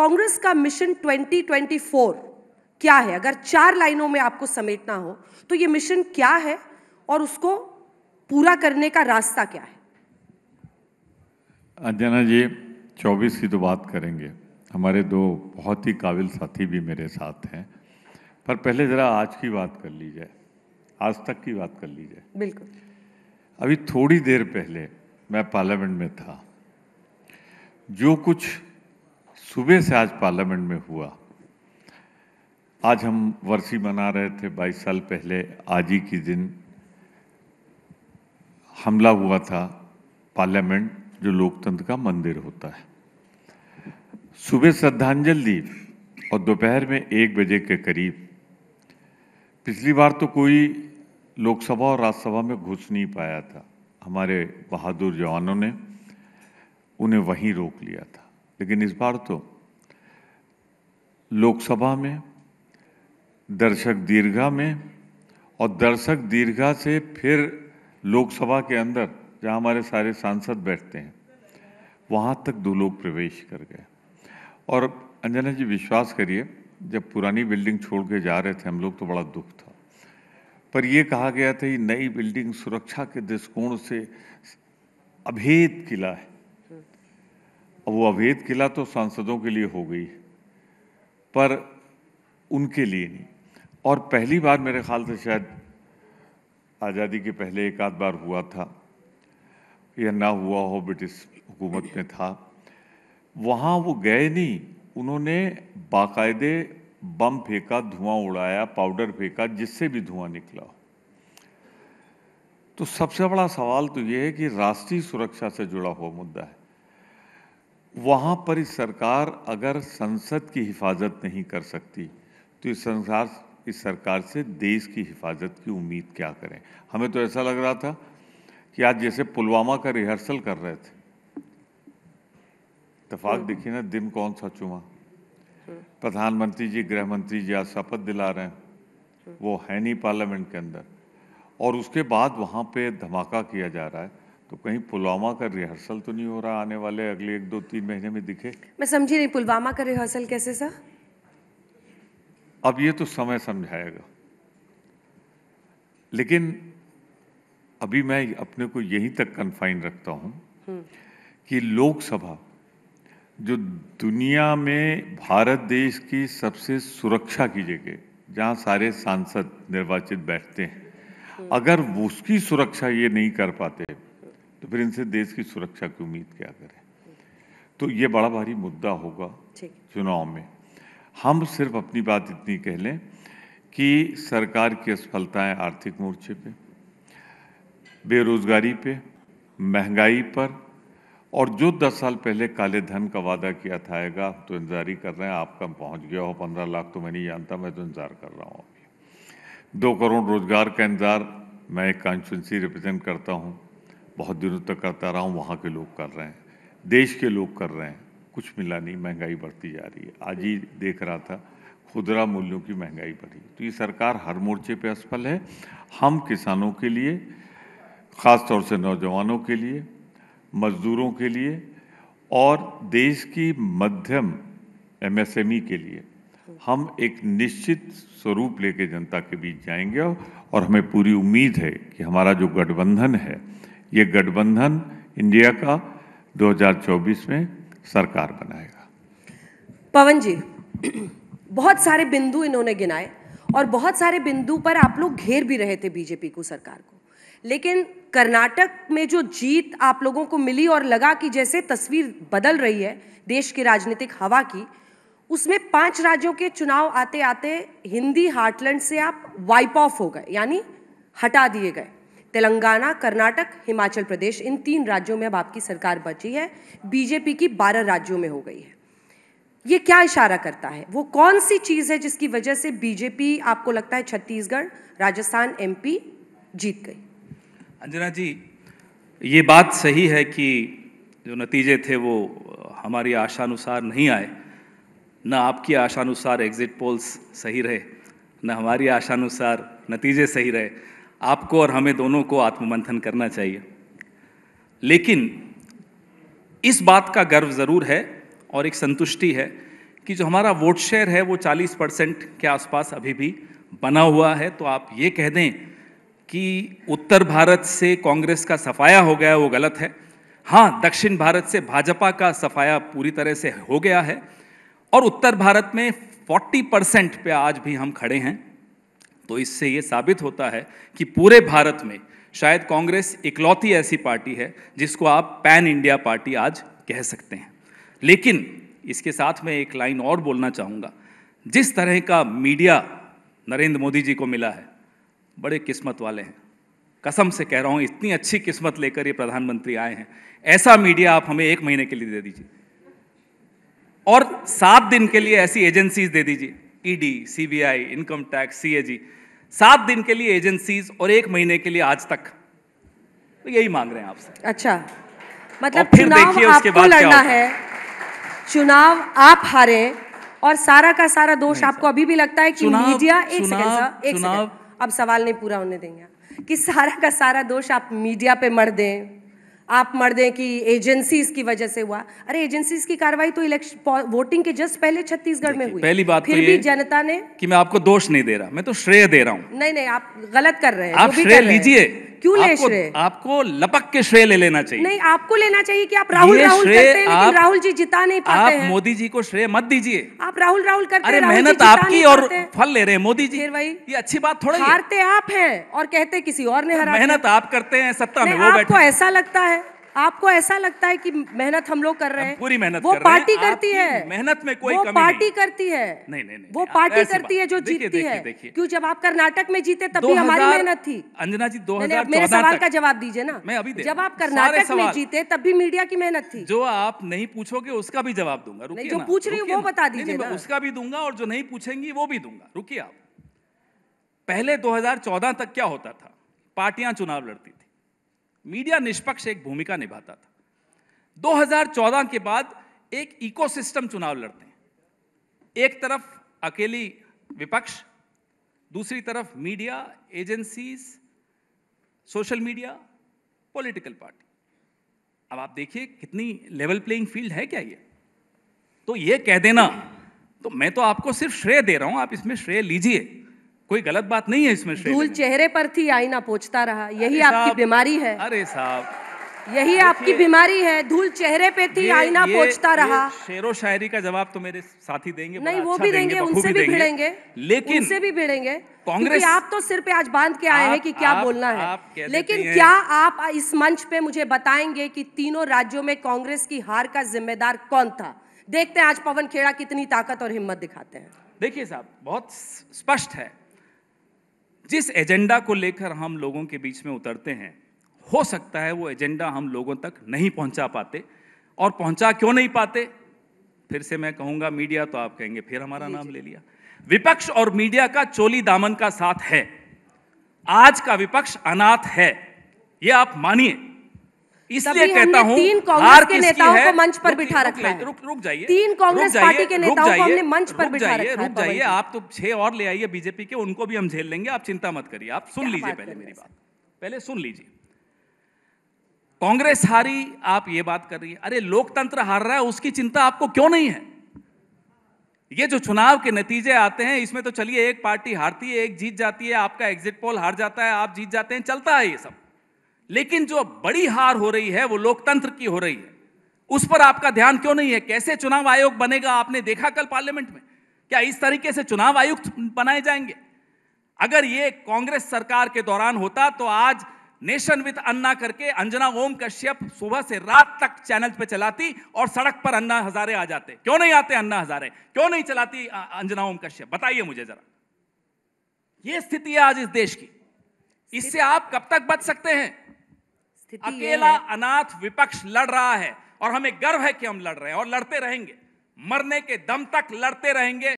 कांग्रेस का मिशन 2024 क्या है अगर चार लाइनों में आपको समेटना हो तो ये मिशन क्या है और उसको पूरा करने का रास्ता क्या है अंजना जी 24 की तो बात करेंगे हमारे दो बहुत ही काबिल साथी भी मेरे साथ हैं पर पहले ज़रा आज की बात कर ली जाए आज तक की बात कर ली जाए बिल्कुल अभी थोड़ी देर पहले मैं पार्लियामेंट में था जो कुछ सुबह से आज पार्लियामेंट में हुआ आज हम वर्षी मना रहे थे 22 साल पहले आज ही के दिन हमला हुआ था पार्लियामेंट जो लोकतंत्र का मंदिर होता है सुबह श्रद्धांजलि दी और दोपहर में एक बजे के करीब पिछली बार तो कोई लोकसभा और राज्यसभा में घुस नहीं पाया था हमारे बहादुर जवानों ने उन्हें वहीं रोक लिया था लेकिन इस बार तो लोकसभा में दर्शक दीर्घा में और दर्शक दीर्घा से फिर लोकसभा के अंदर जहां हमारे सारे सांसद बैठते हैं वहां तक दो लोग प्रवेश कर गए और अंजना जी विश्वास करिए जब पुरानी बिल्डिंग छोड़ के जा रहे थे हम लोग तो बड़ा दुख था पर यह कहा गया था ये नई बिल्डिंग सुरक्षा के दृष्टिकोण से अभेद किला है अब वो अवैध किला तो सांसदों के लिए हो गई पर उनके लिए नहीं और पहली बार मेरे ख्याल से शायद आज़ादी के पहले एक आध बार हुआ था या ना हुआ हो ब्रिटिश हुकूमत में था वहाँ वो गए नहीं उन्होंने बाकायदे बम फेंका धुआं उड़ाया पाउडर फेंका जिससे भी धुआं निकला तो सबसे बड़ा सवाल तो ये है कि राष्ट्रीय सुरक्षा से जुड़ा हुआ मुद्दा है वहाँ पर इस सरकार अगर संसद की हिफाजत नहीं कर सकती तो इस संसार इस सरकार से देश की हिफाजत की उम्मीद क्या करें हमें तो ऐसा लग रहा था कि आज जैसे पुलवामा का रिहर्सल कर रहे थे इतफाक हम्म। देखिए ना दिन कौन सा चुमा हम्म। प्रधानमंत्री जी गृह मंत्री जी आज शपथ दिला रहे हैं हम्म। वो है नहीं पार्लियामेंट के अंदर और उसके बाद वहाँ पे धमाका किया जा रहा है तो कहीं पुलवामा का रिहर्सल तो नहीं हो रहा आने वाले अगले एक दो तीन महीने में दिखे मैं समझी नहीं पुलवामा का रिहर्सल कैसे सर अब ये तो समय समझाएगा लेकिन अभी मैं अपने को यहीं तक कन्फाइन रखता हूं हम्म। कि लोकसभा जो दुनिया में भारत देश की सबसे सुरक्षा की जगह जहां सारे सांसद निर्वाचित बैठते हैं हम्म। अगर उसकी सुरक्षा ये नहीं कर पाते तो फिर इनसे देश की सुरक्षा की उम्मीद क्या करें तो ये बड़ा भारी मुद्दा होगा चुनाव में हम सिर्फ अपनी बात इतनी कह लें कि सरकार की असफलताएं आर्थिक मोर्चे पे बेरोजगारी पे महंगाई पर और जो दस साल पहले काले धन का वादा किया था आएगा तो इंतजारी कर रहे हैं आपका पहुंच गया हो पंद्रह लाख तो मैं नहीं जानता मैं तो इंतज़ार कर रहा हूँ अभी दो करोड़ रोजगार का इंतज़ार मैं एक कॉन्स्टिट्यूंसी रिप्रेजेंट करता हूँ बहुत दिनों तक करता रहा हूँ वहाँ के लोग कर रहे हैं देश के लोग कर रहे हैं कुछ मिला नहीं महंगाई बढ़ती जा रही है आज ही देख रहा था खुदरा मूल्यों की महंगाई बढ़ी तो ये सरकार हर मोर्चे पे असफल है हम किसानों के लिए ख़ास तौर से नौजवानों के लिए मज़दूरों के लिए और देश की मध्यम एमएसएमई के लिए हम एक निश्चित स्वरूप लेके जनता के बीच जाएंगे और हमें पूरी उम्मीद है कि हमारा जो गठबंधन है ये गठबंधन इंडिया का 2024 में सरकार बनाएगा पवन जी बहुत सारे बिंदु इन्होंने गिनाए और बहुत सारे बिंदु पर आप लोग घेर भी रहे थे बीजेपी को सरकार को लेकिन कर्नाटक में जो जीत आप लोगों को मिली और लगा कि जैसे तस्वीर बदल रही है देश की राजनीतिक हवा की उसमें पांच राज्यों के चुनाव आते आते हिंदी हार्टलैंड से आप वाइप ऑफ हो गए यानी हटा दिए गए तेलंगाना कर्नाटक हिमाचल प्रदेश इन तीन राज्यों में अब आपकी सरकार बची है बीजेपी की बारह राज्यों में हो गई है ये क्या इशारा करता है वो कौन सी चीज़ है जिसकी वजह से बीजेपी आपको लगता है छत्तीसगढ़ राजस्थान एमपी जीत गई अंजना जी ये बात सही है कि जो नतीजे थे वो हमारी आशानुसार नहीं आए ना आपकी आशानुसार एग्जिट पोल्स सही रहे ना हमारी आशानुसार नतीजे सही रहे आपको और हमें दोनों को आत्ममंथन करना चाहिए लेकिन इस बात का गर्व ज़रूर है और एक संतुष्टि है कि जो हमारा वोट शेयर है वो 40 परसेंट के आसपास अभी भी बना हुआ है तो आप ये कह दें कि उत्तर भारत से कांग्रेस का सफाया हो गया वो गलत है हाँ दक्षिण भारत से भाजपा का सफाया पूरी तरह से हो गया है और उत्तर भारत में 40 परसेंट पे आज भी हम खड़े हैं तो इससे ये साबित होता है कि पूरे भारत में शायद कांग्रेस इकलौती ऐसी पार्टी है जिसको आप पैन इंडिया पार्टी आज कह सकते हैं लेकिन इसके साथ में एक लाइन और बोलना चाहूँगा जिस तरह का मीडिया नरेंद्र मोदी जी को मिला है बड़े किस्मत वाले हैं कसम से कह रहा हूँ इतनी अच्छी किस्मत लेकर ये प्रधानमंत्री आए हैं ऐसा मीडिया आप हमें एक महीने के लिए दे दीजिए और सात दिन के लिए ऐसी एजेंसीज दे दीजिए ED CBI income tax CAG सात दिन के लिए एजेंसीज और एक महीने के लिए आज तक तो यही मांग रहे हैं आपसे अच्छा मतलब फिर देखिए उसके बाद लड़ना है चुनाव आप हारे और सारा का सारा दोष आपको अभी भी लगता है कि मीडिया एक सेकंड एक सेकंड अब सवाल नहीं पूरा होने देंगे कि सारा का सारा दोष आप मीडिया पे मर दें आप मर दें कि एजेंसीज की वजह से हुआ अरे एजेंसीज की कार्रवाई तो इलेक्शन वोटिंग के जस्ट पहले छत्तीसगढ़ में हुई पहली बात तो फिर भी जनता ने कि मैं आपको दोष नहीं दे रहा मैं तो श्रेय दे रहा हूँ नहीं नहीं आप गलत कर रहे हैं आप श्रेय लीजिए क्यों ले श्रेय आपको लपक के श्रेय ले लेना चाहिए नहीं आपको लेना चाहिए कि आप राहुल राहुल करते हैं लेकिन राहुल जी जिता नहीं पाते आप मोदी जी को श्रेय मत दीजिए आप राहुल राहुल करते अरे मेहनत आपकी और फल ले रहे हैं मोदी जी भाई ये अच्छी बात थोड़ी हारते आप है और कहते किसी और ने तो हरा मेहनत आप करते हैं सत्ता में वो आपको ऐसा लगता है आपको ऐसा लगता है कि मेहनत हम लोग कर रहे हैं पूरी मेहनत वो कर पार्टी रहे हैं, करती है मेहनत में कोई वो कमी पार्टी नहीं। करती है नहीं नहीं नहीं वो पार्टी करती है जो जीतती है देखिए, क्यों जब आप कर्नाटक में जीते तब भी हमारी मेहनत थी अंजना जी दो मेरे सवाल का जवाब दीजिए ना मैं अभी जब आप कर्नाटक में जीते तब भी मीडिया की मेहनत थी जो आप नहीं पूछोगे उसका भी जवाब दूंगा जो पूछ रही हूँ वो बता दीजिए उसका भी दूंगा और जो नहीं पूछेंगी वो भी दूंगा रुकिए आप पहले 2014 तक क्या होता था पार्टियां चुनाव लड़ती थी मीडिया निष्पक्ष एक भूमिका निभाता था 2014 के बाद एक इकोसिस्टम चुनाव लड़ते हैं एक तरफ अकेली विपक्ष दूसरी तरफ media agencies social media political party अब आप देखिए कितनी लेवल प्लेइंग फील्ड है क्या ये तो ये कह देना तो मैं तो आपको सिर्फ श्रेय दे रहा हूं आप इसमें श्रेय लीजिए कोई गलत बात नहीं है इसमें धूल चेहरे पर थी आईना पोछता रहा यही आपकी बीमारी है अरे साहब यही आपकी बीमारी है धूल चेहरे पे थी आईना पोछता रहा शेरो शायरी का जवाब तो मेरे साथी देंगे नहीं वो अच्छा भी देंगे उनसे भी भिड़ेंगे लेकिन उनसे भी भिड़ेंगे कांग्रेस आप तो सिर पे आज बांध के आए हैं कि क्या आप, बोलना है लेकिन क्या आप इस मंच पे मुझे बताएंगे कि तीनों राज्यों में कांग्रेस की हार का जिम्मेदार कौन था देखते हैं आज पवन खेड़ा कितनी ताकत और हिम्मत दिखाते हैं देखिए साहब बहुत स्पष्ट है जिस एजेंडा को लेकर हम लोगों के बीच में उतरते हैं हो सकता है वो एजेंडा हम लोगों तक नहीं पहुंचा पाते और पहुंचा क्यों नहीं पाते फिर से मैं कहूंगा मीडिया तो आप कहेंगे फिर हमारा नाम ले लिया विपक्ष और मीडिया का चोली दामन का साथ है आज का विपक्ष अनाथ है ये आप मानिए इसलिए कहता हूं तीन कांग्रेस के नेताओं को मंच पर बिठा रखा है रुक रुक जाइए तीन कांग्रेस पार्टी के नेताओं को हमने मंच पर बिठा रखा है रुक जाइए आप तो छह और ले आइए बीजेपी के उनको भी हम झेल लेंगे आप चिंता मत करिए आप सुन लीजिए पहले मेरी बात पहले सुन लीजिए कांग्रेस हारी आप ये बात कर रही है अरे लोकतंत्र हार रहा है उसकी चिंता आपको क्यों नहीं है ये जो चुनाव के नतीजे आते हैं इसमें तो चलिए एक पार्टी हारती है एक जीत जाती है आपका एग्जिट पोल हार जाता है आप जीत जाते हैं चलता है ये सब लेकिन जो बड़ी हार हो रही है वो लोकतंत्र की हो रही है उस पर आपका ध्यान क्यों नहीं है कैसे चुनाव आयोग बनेगा आपने देखा कल पार्लियामेंट में क्या इस तरीके से चुनाव आयुक्त बनाए जाएंगे अगर ये कांग्रेस सरकार के दौरान होता तो आज नेशन विद अन्ना करके अंजना ओम कश्यप सुबह से रात तक चैनल पे चलाती और सड़क पर अन्ना हजारे आ जाते क्यों नहीं आते अन्ना हजारे क्यों नहीं चलाती अंजना ओम कश्यप बताइए मुझे जरा यह स्थिति है आज इस देश की इससे आप कब तक बच सकते हैं स्थिति अकेला अनाथ विपक्ष लड़ रहा है और हमें गर्व है कि हम लड़ रहे हैं और लड़ते रहेंगे मरने के दम तक लड़ते रहेंगे